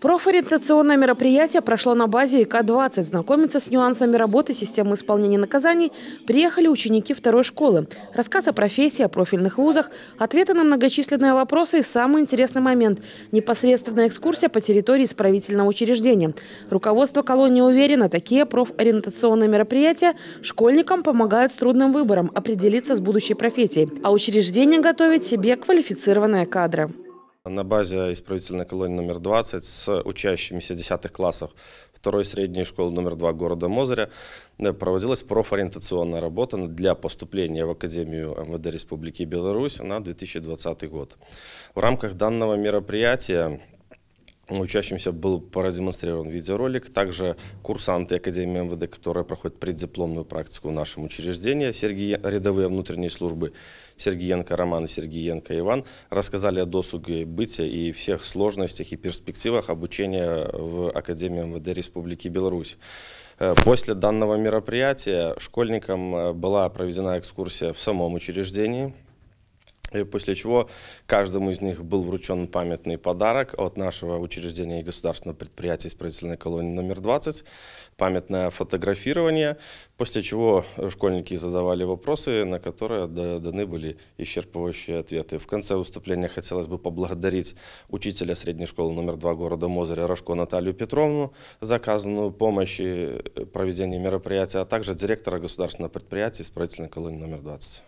Профориентационное мероприятие прошло на базе ИК-20. Знакомиться с нюансами работы системы исполнения наказаний приехали ученики второй школы. Рассказ о профессии, о профильных вузах, ответы на многочисленные вопросы и самый интересный момент – непосредственная экскурсия по территории исправительного учреждения. Руководство колонии уверено, такие профориентационные мероприятия школьникам помогают с трудным выбором определиться с будущей профессией, а учреждение готовит себе квалифицированные кадры на базе исправительной колонии номер 20 с учащимися 10 классов второй средней школы номер 2 города Мозыря э, проводилась профориентационная работа для поступления в Академию МВД Республики Беларусь на 2020 год. В рамках данного мероприятия Учащимся был продемонстрирован видеоролик. Также курсанты Академии МВД, которые проходят преддипломную практику в нашем учреждении, Сергей, рядовые внутренние службы Сергеенко Роман и Сергеенко Иван, рассказали о досуге бытия и всех сложностях и перспективах обучения в Академии МВД Республики Беларусь. Э, после данного мероприятия школьникам э, была проведена экскурсия в самом учреждении – Э, после чего каждому из них был вручен памятный подарок от нашего учреждения и государственного предприятия исправительной колонии номер 20, памятное фотографирование, после чего э, школьники задавали вопросы, на которые даны были исчерпывающие ответы. В конце выступления хотелось бы поблагодарить учителя средней школы номер 2 города Мозыря Рожко Наталью Петровну за оказанную помощь и э, проведение мероприятия, а также директора государственного предприятия исправительной колонии номер 20.